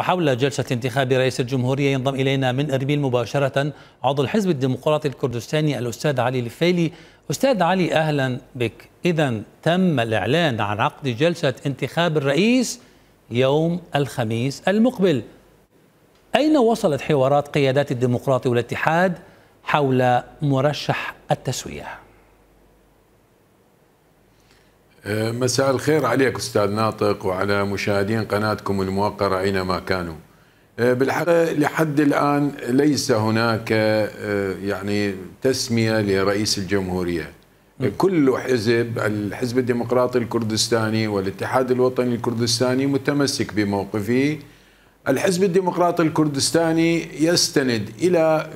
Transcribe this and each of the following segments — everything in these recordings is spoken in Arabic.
وحول جلسة انتخاب رئيس الجمهورية ينضم إلينا من أربيل مباشرة عضو الحزب الديمقراطي الكردستاني الأستاذ علي الفيلي أستاذ علي أهلا بك إذا تم الإعلان عن عقد جلسة انتخاب الرئيس يوم الخميس المقبل أين وصلت حوارات قيادات الديمقراطي والاتحاد حول مرشح التسوية؟ آه، مساء الخير عليك استاذ ناطق وعلى مشاهدين قناتكم الموقره اينما كانوا. آه، بالحقيقه لحد الان ليس هناك آه، يعني تسميه لرئيس الجمهوريه. كل حزب الحزب الديمقراطي الكردستاني والاتحاد الوطني الكردستاني متمسك بموقفه. الحزب الديمقراطي الكردستاني يستند الى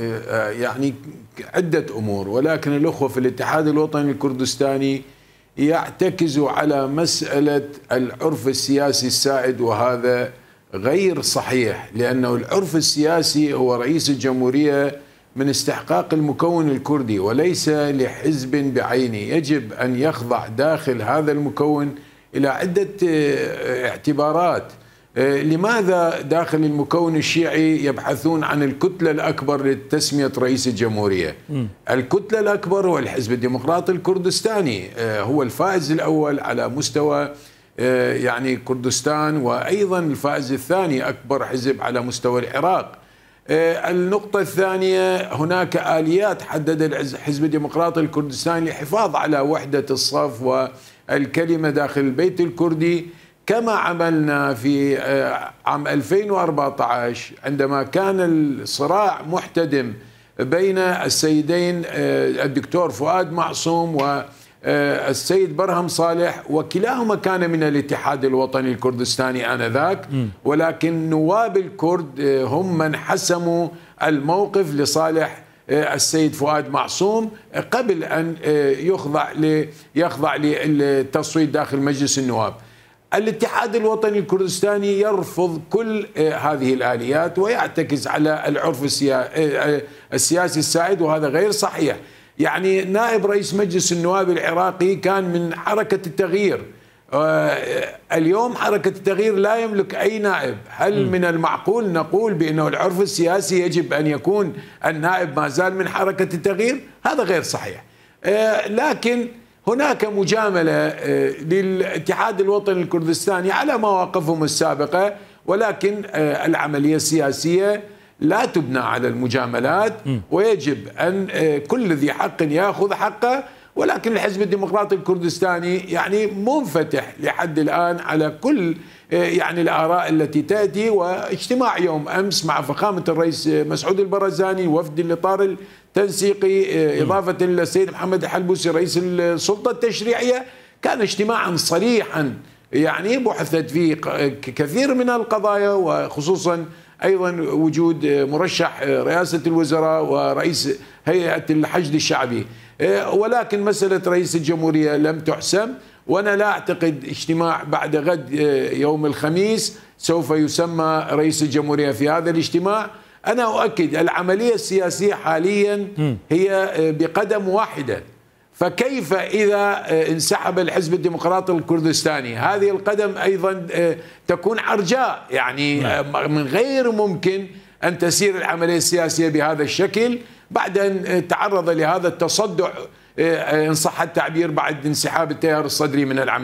يعني عده امور ولكن الاخوه في الاتحاد الوطني الكردستاني يعتكز على مسألة العرف السياسي السائد وهذا غير صحيح لأنه العرف السياسي هو رئيس الجمهورية من استحقاق المكون الكردي وليس لحزب بعينه يجب أن يخضع داخل هذا المكون إلى عدة آه، اعتبارات آه، لماذا داخل المكون الشيعي يبحثون عن الكتلة الأكبر لتسمية رئيس الجمهورية م. الكتلة الأكبر هو الحزب الديمقراطي الكردستاني آه، هو الفائز الأول على مستوى آه، يعني كردستان وأيضا الفائز الثاني أكبر حزب على مستوى العراق النقطة الثانية هناك آليات حدد الحزب الديمقراطي الكردستاني للحفاظ على وحدة الصف والكلمة داخل البيت الكردي كما عملنا في آه، عام 2014 عندما كان الصراع محتدم بين السيدين آه، الدكتور فؤاد معصوم و آه، السيد برهم صالح وكلاهما كان من الاتحاد الوطني الكردستاني آنذاك ولكن نواب الكرد هم من حسموا الموقف لصالح السيد فؤاد معصوم قبل أن يخضع يخضع للتصويت داخل مجلس النواب الاتحاد الوطني الكردستاني يرفض كل آه، هذه الآليات ويعتكس على العرف آه، آه، السياسي السائد وهذا غير صحيح يعني نائب رئيس مجلس النواب العراقي كان من حركة التغيير اليوم حركة التغيير لا يملك أي نائب هل من المعقول نقول بأنه العرف السياسي يجب أن يكون النائب ما زال من حركة التغيير هذا غير صحيح لكن هناك مجاملة آه، للاتحاد الوطني الكردستاني على مواقفهم السابقة ولكن آه، العملية السياسية لا تبنى على المجاملات ويجب أن آه، كل ذي حق يأخذ حقه ولكن الحزب الديمقراطي الكردستاني يعني منفتح لحد الآن على كل آه، يعني الآراء التي تأتي واجتماع يوم أمس مع فخامة الرئيس آه، مسعود البرزاني وفد الإطار التنسيقي آه، إضافة للسيد محمد الحلبوسي رئيس السلطة التشريعية كان اجتماعا صريحا يعني بحثت فيه كثير من القضايا وخصوصا ايضا وجود مرشح رئاسه الوزراء ورئيس هيئه الحشد الشعبي ولكن مساله رئيس الجمهوريه لم تحسم وانا لا اعتقد اجتماع بعد غد يوم الخميس سوف يسمى رئيس الجمهوريه في هذا الاجتماع انا اؤكد العمليه السياسيه حاليا هي بقدم واحده فكيف إذا آه، انسحب الحزب الديمقراطي الكردستاني هذه القدم أيضا آه، تكون عرجاء يعني نعم. آه، من غير ممكن أن تسير العملية السياسية بهذا الشكل بعد أن تعرض لهذا التصدع إن صح التعبير بعد انسحاب التيار الصدري من العمل